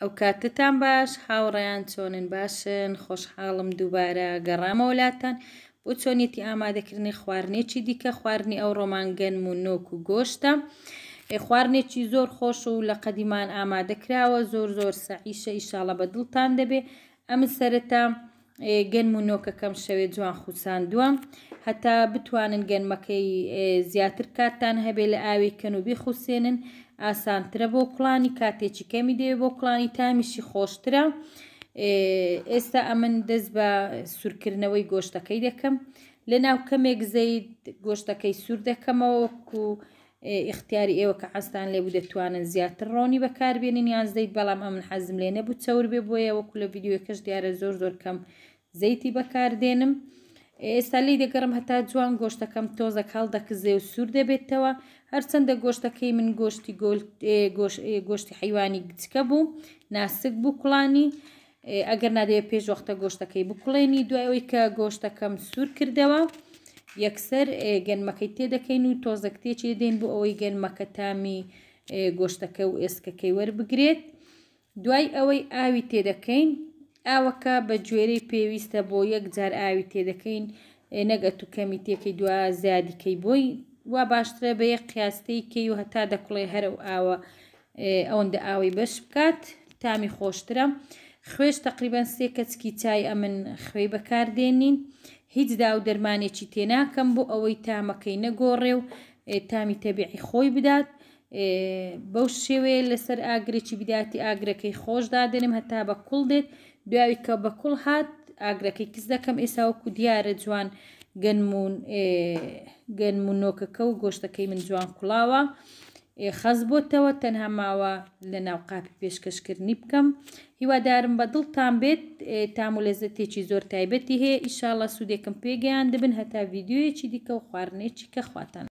ئەو کاتتان باش هاوڕێیان چۆنن باشن خۆشحاڵم دووبارە گەڕامە وڵاتان بۆ چۆنیەتی ئامادەکردنی خواردنێکی دیکە خواردنی ئەو ڕۆمانگەن و نۆک و گۆشتە. خواردنێکی زۆر خۆش و لە قەدیمان ئامادەکراوە زۆر زۆر سەعیشە ئیشاڵە بە دڵتان دەبێ ئەمە سەرتا گەنم و نۆکەکەم شەوێ جوان خوچاندووە هەتا بتوانن گەنمەکەی زیاتر کاتتان هەبێ لە ئاوی کەن و بیخوسێنن ئاسانترە بۆ کوڵانی کاتێکی کەمی دێ بۆ کوڵانی تامیشی خۆشترە ئێستا ئەمن دەست بە سوورکردنەوەی گۆشتەکەی دەکەم لە ناو کەمێک زەید گۆشتەکەی سوور دەکەمەوە و ئختیاری ئێوە کە حەستان لێ بوو دەتوانن زیاتر ڕۆنی بەکاربیێنین یان زدەیت بەڵام ئەم من حەزم لێ نەبوو چەور بێ بۆیە وەکو لە یددیوەکەش دیارە زۆر زۆر کەم زەیتی بەکاردێنم ئێستا لی دەگەڕم هەتا جوان گۆشتەکەم تۆزەک هەڵ دەکزێ و سوور دەبێتەوە هەرچەندە گۆشتەکەی من گۆشتی گۆشتی حیوانی گچکە بوو ناسک بوو کوڵانی ئەگەر نادەیە پێش وەختە گۆشتەکەی بکڵێنی دوایەوەی کە گۆشتەکەم سوور کردەوە. یەکسەر گەنمەکەی تێدەکەین و تۆزەکتێکی دێن بۆ ئەوەی گەنمەکە تامی گۆشتەکە و ئێسکەکەی وەربگرێت دوای ئەوەی ئاوی تێدەکەین ئاوەکە بە گوێرەی پێویستە بۆ یەک جار ئاوی تێدەکەین نەگەت و کەمی تێکەی دوا زیادیکەی بۆی وا باشترە بە یەک قیاستەی کەی و هەتا دەکڵێ هەرە و ئاوە ئەوەندە ئاوی بەش بکات تامی خۆشترە خوێش تقریبان سێ کەچکی چای ئەمن خوێ بەکاردێنین. هیچ دا و دەرمانێکی تێناکەم بۆ ئەوەی تامەکەی نەگۆڕێ و تامی تەبیعی خۆی بدات بەو شێوەیە لەسەر ئاگرێکی بداتی ئاگرەکەی خۆشدا دەنم هەتا بە کوڵ دێت دواوی کە بە کوڵ هات ئاگرەکەی کەس دەکەم ئێساوەکو دیارە جوان گەنمون گەنمونۆکەکە و گۆشتەکەی من جوان کوڵاوە خەز بۆتەوە تەنها ماوە لە ناوقاپی پێشکەشکردنی بکەم هیوادارم بە دڵتان بێت تام و لەزەتێکی زۆر تایبەتی هەیە ئیشاڵە سوودێکم پێگەیان دەبن هەتا ڤیددیوەیەکی دیکە و خواردنێکی کە خواتان